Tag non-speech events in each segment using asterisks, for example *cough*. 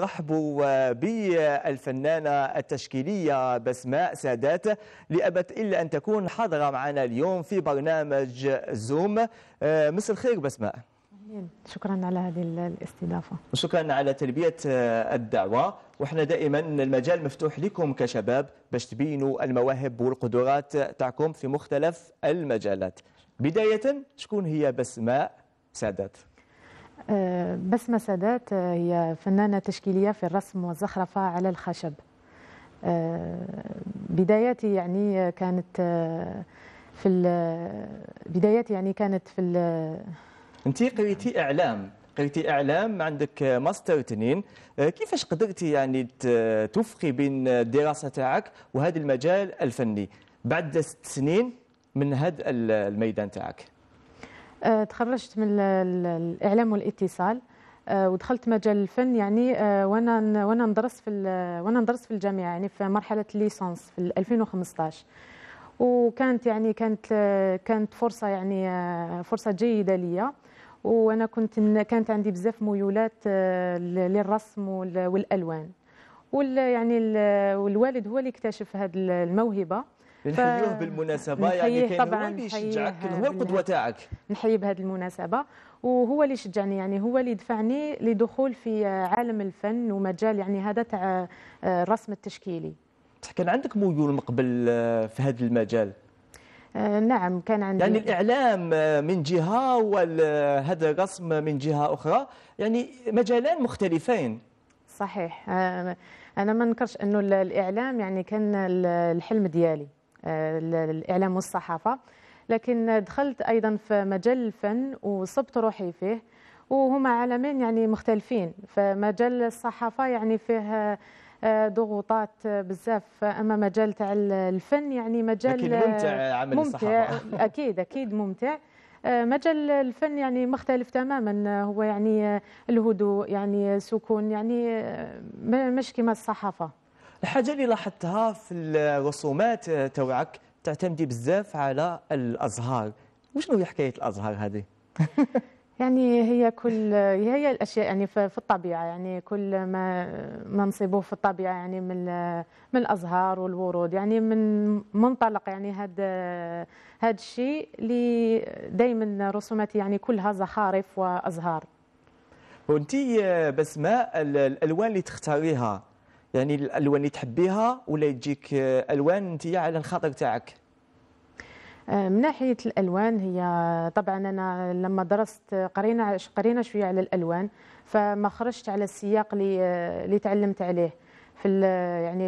رحبوا بالفنانة التشكيلية بسماء سادات لأبت إلا أن تكون حاضرة معنا اليوم في برنامج زوم آه، مساء الخير بسماء شكرا على هذه الاستضافة وشكرا على تلبية آه، الدعوة وإحنا دائما المجال مفتوح لكم كشباب باش تبينوا المواهب والقدرات تاعكم في مختلف المجالات بداية شكون هي بسماء سادات آه، بسمة سادات آه، هي فنانة تشكيلية في الرسم والزخرفة على الخشب آه، يعني بداياتي يعني كانت في بداياتي يعني كانت في انت قريتي اعلام قريتي اعلام عندك ماستر تنين كيفاش قدرتي يعني توفقي بين الدراسه تاعك وهذا المجال الفني بعد ست سنين من هذا الميدان تاعك آه، تخرجت من الاعلام والاتصال آه، ودخلت مجال الفن يعني آه، وانا وانا ندرس في وانا ندرس في الجامعه يعني في مرحله الليسانس في 2015 وكانت يعني كانت كانت فرصه يعني فرصه جيده ليا وانا كنت كانت عندي بزاف ميولات للرسم والالوان وال يعني الوالد هو اللي اكتشف هذه الموهبه نحييه بالمناسبه يعني كان طبعا هو اللي يشجعك هو القدوه تاعك نحيي بهذه المناسبه وهو اللي شجعني يعني هو اللي دفعني لدخول في عالم الفن ومجال يعني هذا تاع آه، الرسم التشكيلي كان عندك ميول من قبل آه، في هذا المجال آه، نعم كان عندي يعني الاعلام من جهه وهذا الرسم من جهه اخرى يعني مجالان مختلفين صحيح انا ما ننكرش انه الاعلام يعني كان الحلم ديالي الإعلام والصحافة لكن دخلت أيضا في مجال الفن وصبت روحي فيه وهما عالمين يعني مختلفين فمجال الصحافة يعني فيه آه، ضغوطات بزاف اما مجال تاع الفن يعني مجال لكن ممتع آه، عمل ممتع الصحافه *laughs* اكيد اكيد ممتع آه، مجال الفن يعني مختلف تماما هو يعني الهدوء يعني سكون يعني مش كما الصحافه الحاجة اللي لاحظتها في الرسومات آه، توعك تعتمدي بزاف على الأزهار وشنو هي حكاية الأزهار هذه؟ *laughs* يعني هي كل هي الاشياء يعني في الطبيعه يعني كل ما ما نصيبوه في الطبيعه يعني من من الازهار والورود يعني من منطلق يعني هذا هذا الشيء اللي دائما رسوماتي يعني كلها زخارف وازهار وانت آه، بسماء الالوان اللي تختاريها يعني الالوان اللي تحبيها ولا تجيك آه، الوان انت على الخاطر تاعك آه، من ناحيه الالوان هي طبعا انا لما درست قرينا قرينا شويه على الالوان فما خرجت على السياق اللي آه، اللي تعلمت عليه في يعني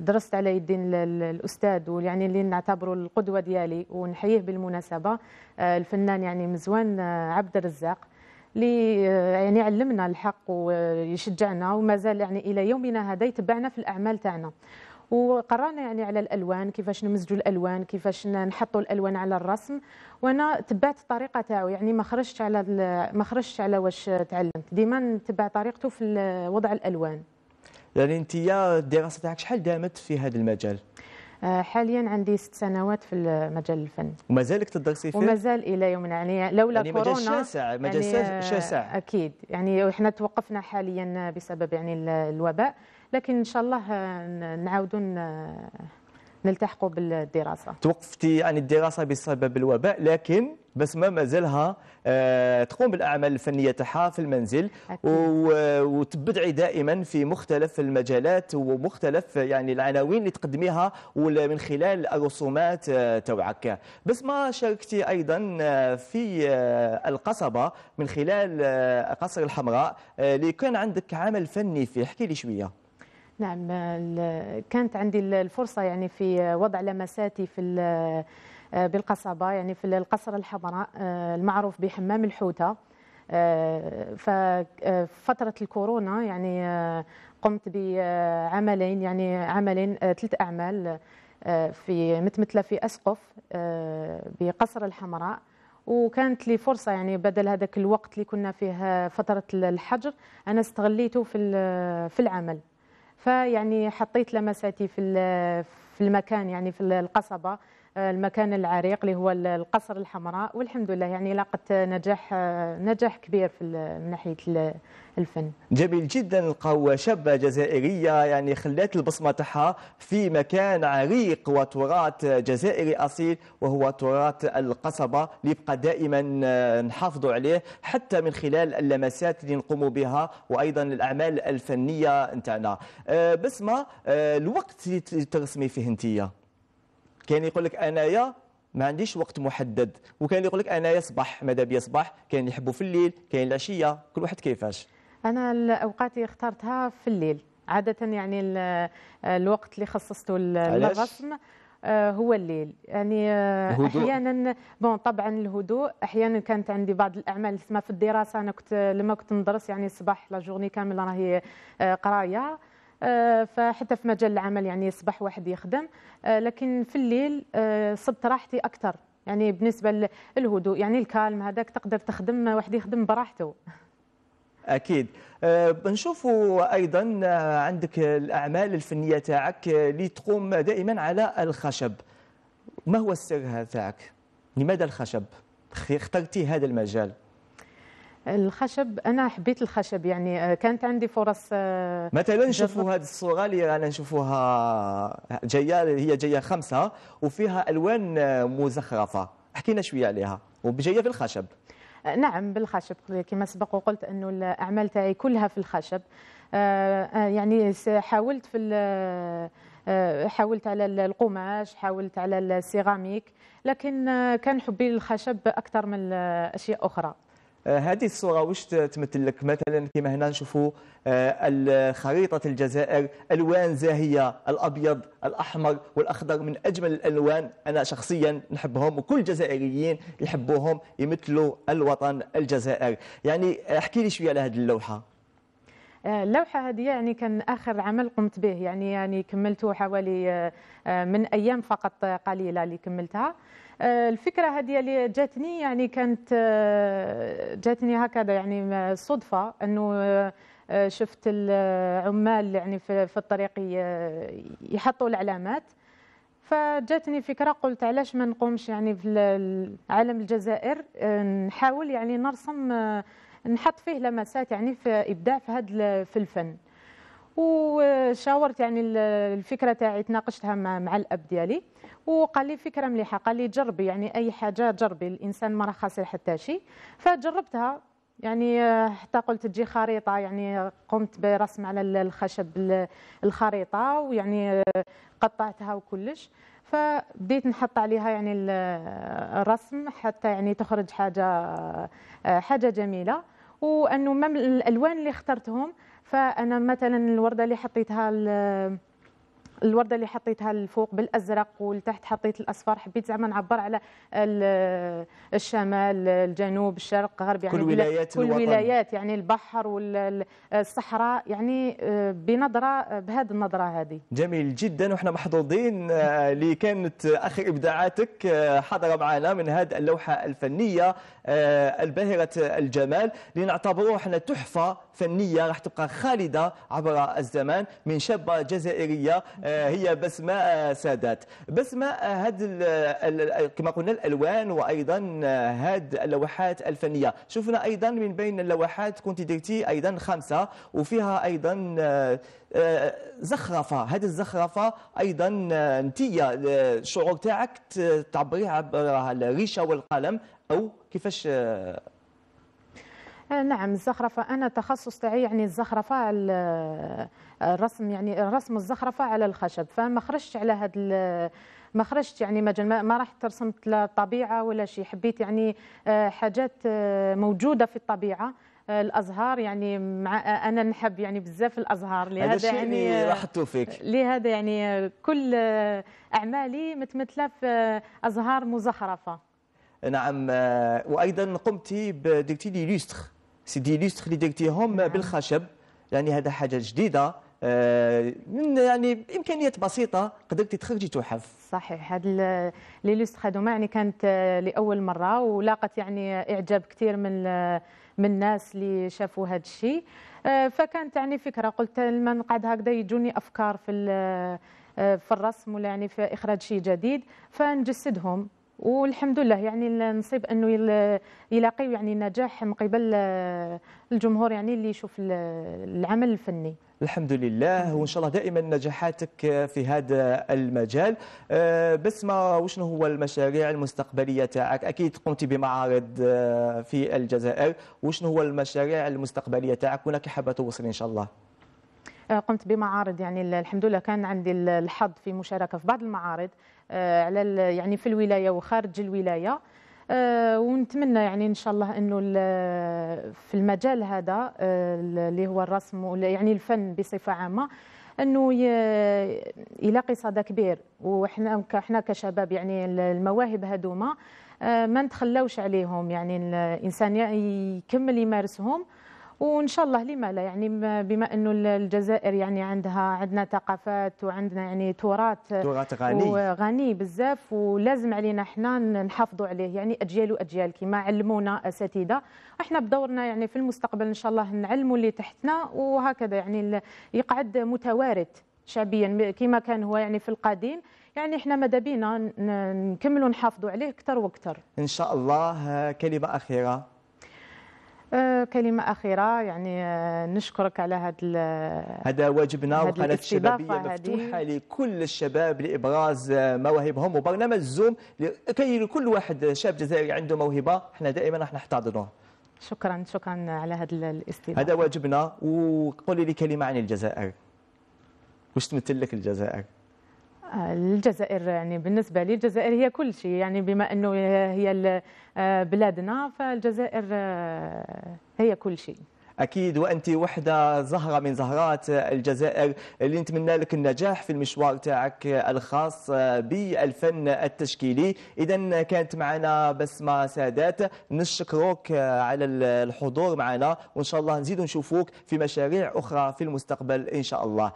درست على يدين الاستاذ ويعني اللي نعتبره القدوه ديالي ونحييه بالمناسبه الفنان يعني مزوان عبد الرزاق اللي آه، يعني علمنا الحق ويشجعنا ومازال يعني الى يومنا هذا يتبعنا في الاعمال تاعنا وقرانا يعني على الالوان كيفاش نمزجوا الالوان كيفاش نحطوا الالوان على الرسم وانا تبعت الطريقه تاعو يعني ما خرجتش على ما خرجتش على واش تعلمت ديما نتبع طريقته في وضع الالوان يعني انت الدراسه تاعك شحال دامت في هذا المجال آه، حاليا عندي ست سنوات في مجال الفن وما زالك تدرسي فيه؟ وما زال الى يومنا يعني لولا يعني كورونا مجال شاسع مجال يعني شاسع آه، اكيد يعني احنا توقفنا حاليا بسبب يعني الوباء لكن ان شاء الله آه، نعاودوا نلتحقوا بالدراسه توقفتي عن الدراسه بسبب الوباء لكن ما مازالها آه، تقوم بالاعمال الفنيه تاعها في المنزل وتبدعي دائما في مختلف المجالات ومختلف يعني العناوين اللي تقدميها من خلال الرسومات آه، توعك ما شاركتي ايضا آه، في القصبه من خلال قصر الحمراء اللي كان عندك عمل فني فيه احكي لي شويه نعم كانت عندي الفرصة يعني في وضع لمساتي في آه، بالقصبة يعني في القصر الحمراء آه، المعروف بحمام الحوتة آه، ففترة الكورونا يعني قمت بعملين يعني عملين ثلاث أعمال في متمثلة في أسقف بقصر الحمراء وكانت لي فرصه يعني بدل هذاك الوقت اللي كنا فيه فتره الحجر انا استغليته في في العمل فيعني حطيت لمساتي في في المكان يعني في القصبه المكان العريق اللي هو القصر الحمراء والحمد لله يعني لاقت نجاح نجاح كبير في من ناحيه الفن جميل جدا نلقاو شابه جزائريه يعني خلات البصمه تاعها في مكان عريق وتراث جزائري اصيل وهو تراث القصبه اللي يبقى دائما آه، نحافظوا عليه حتى من خلال اللمسات اللي نقوموا بها وايضا الاعمال الفنيه نتاعنا آه، بسمه آه، الوقت اللي ترسمي فيه انتيا كاين يقول لك انايا ما عنديش وقت محدد وكاين يقول لك انايا صباح ماذا بيا صباح كاين يحبوا في الليل كاين العشيه كل واحد كيفاش انا الاوقات اللي اخترتها في الليل عاده يعني الوقت اللي خصصته للرسم آه، هو الليل يعني آه، الهدوء. احيانا بون طبعا الهدوء احيانا كانت عندي بعض الاعمال ما في الدراسه انا كنت لما كنت ندرس يعني الصباح لا جورني كامل راهي آه، قرايه آه، فحتى في مجال العمل يعني الصباح واحد يخدم آه، لكن في الليل آه، صبت راحتي اكثر يعني بالنسبه للهدوء يعني الكالم هذاك تقدر تخدم واحد يخدم براحته اكيد أه بنشوفوا ايضا عندك الاعمال الفنيه تاعك اللي تقوم دائما على الخشب ما هو السر تاعك لماذا الخشب اخترتي هذا المجال الخشب انا حبيت الخشب يعني آه، كانت عندي فرص آه، مثلا نشوفوا هذه الصوره اللي رانا نشوفوها جايه هي جايه خمسه وفيها الوان آه، مزخرفه حكينا شويه عليها وجايه في الخشب نعم بالخشب كما سبق وقلت انه الاعمال تاعي كلها في الخشب يعني حاولت في حاولت على القماش حاولت على السيراميك لكن كان حبي للخشب اكثر من اشياء اخرى آه، هذه الصوره واش تمثل لك مثلا كما هنا نشوفوا آه، خريطه الجزائر الوان زاهيه الابيض الاحمر والاخضر من اجمل الالوان انا شخصيا نحبهم وكل الجزائريين يحبوهم يمثلوا الوطن الجزائر يعني احكي لي شويه على هذه اللوحه آه، اللوحه هذه يعني كان اخر عمل قمت به يعني يعني كملته حوالي من ايام فقط قليله اللي كملتها آه، الفكره هذه اللي جاتني يعني كانت آه، جاتني هكذا يعني صدفه انه آه، شفت العمال يعني في الطريق يحطوا العلامات فجاتني فكره قلت علاش ما نقومش يعني في عالم الجزائر نحاول يعني نرسم نحط فيه لمسات يعني في ابداع في هذا في الفن وشاورت يعني الفكره تاعي تناقشتها مع الاب ديالي وقال لي فكره مليحه قال لي جربي يعني اي حاجه جربي الانسان ما راه خاسر حتى شيء فجربتها يعني آه، حتى قلت تجي خريطه يعني قمت برسم على الخشب الخريطه ويعني آه، قطعتها وكلش فبديت نحط عليها يعني الرسم حتى يعني تخرج حاجه آه، حاجه جميله وانه الالوان اللي اخترتهم فانا مثلا الورده اللي حطيتها الورده اللي حطيتها الفوق بالازرق ولتحت حطيت الاصفر حبيت زعما نعبر على الشمال الجنوب الشرق غرب يعني كل ولايات كل الوطن. ولايات يعني البحر والصحراء يعني آه، بنظره آه، بهذه النظره هذه جميل جدا وحنا محظوظين اللي آه، كانت اخر ابداعاتك حاضره معنا من هذه اللوحه الفنيه الباهره الجمال اللي احنا تحفه فنيه راح تبقى خالده عبر الزمان من شابه جزائريه هي بسماء سادات بسماء هاد كما قلنا الالوان وايضا هاد اللوحات الفنيه شفنا ايضا من بين اللوحات كنت درتي ايضا خمسه وفيها ايضا آه، آه، زخرفه هذه الزخرفه ايضا نتية آه، الشعور تاعك تعبريها عبر الريشه والقلم او كيفاش آه، نعم الزخرفة أنا تخصص تاعي يعني الزخرفة آه، الرسم يعني رسم الزخرفة على الخشب فما خرجت على هذا ما خرجت يعني ما ما رحت رسمت لا طبيعة ولا شيء حبيت يعني آه، حاجات موجودة في الطبيعة الازهار يعني مع انا نحب يعني بزاف الازهار لهذا يعني راحتوا فيك لهذا يعني كل اعمالي متمثله في ازهار مزخرفه نعم وايضا قمت بدكتي لي لوستر سيدي ليستخ اللي ديكتيهم نعم. بالخشب يعني هذا حاجه جديده آه، من يعني امكانيات بسيطه قدرتي تخرجي تحف صحيح هذا ليلوستر هذوما يعني كانت لاول مره ولاقت يعني اعجاب كثير من من الناس اللي شافوا هذا الشيء آه، فكانت يعني فكره قلت لما نقعد هكذا يجوني افكار في آه، في الرسم ولا يعني في اخراج شيء جديد فنجسدهم والحمد لله يعني نصيب انه يلاقي يعني نجاح من قبل آه، الجمهور يعني اللي يشوف العمل الفني الحمد لله وان شاء الله دائما نجاحاتك في هذا المجال آه، بسمة وشنو هو المشاريع المستقبليه تاعك اكيد قمت بمعارض آه، في الجزائر وشنو هو المشاريع المستقبليه تاعك وين حابه توصل ان شاء الله قمت بمعارض يعني الحمد لله كان عندي الحظ في مشاركه في بعض المعارض آه، على يعني في الولايه وخارج الولايه آه، ونتمنى يعني ان شاء الله انه في المجال هذا آه، اللي هو الرسم يعني الفن بصفه عامه انه يلاقي صدى كبير وحنا كحنا كشباب يعني المواهب هذوما ما نتخلوش عليهم يعني الانسان يكمل يمارسهم وان شاء الله لما لا يعني بما انه الجزائر يعني عندها عندنا ثقافات وعندنا يعني تراث تراث غني وغني بزاف ولازم علينا احنا نحافظوا عليه يعني اجيال واجيال كما علمونا اساتذه احنا بدورنا يعني في المستقبل ان شاء الله نعلموا اللي تحتنا وهكذا يعني يقعد متوارث شعبيا كما كان هو يعني في القديم يعني احنا ماذا بينا نكملوا نحافظوا عليه اكثر واكثر ان شاء الله آه، كلمه اخيره آه، كلمة أخيرة يعني آه، نشكرك على هذا هذا واجبنا وقناة الشبابية مفتوحة لكل الشباب لإبراز آه، مواهبهم وبرنامج زوم لكي كل واحد شاب جزائري عنده موهبة احنا دائما راح نحتضنه شكرا شكرا على هذا الاستضافة هذا واجبنا وقولي لي كلمة عن الجزائر واش تمثل لك الجزائر؟ الجزائر يعني بالنسبه لي الجزائر هي كل شيء يعني بما انه هي آه، بلادنا فالجزائر آه، هي كل شيء اكيد وانت وحده زهره من زهرات الجزائر اللي نتمنى لك النجاح في المشوار تاعك الخاص بالفن التشكيلي اذا كانت معنا بسمه سادات نشكروك على الحضور معنا وان شاء الله نزيد نشوفوك في مشاريع اخرى في المستقبل ان شاء الله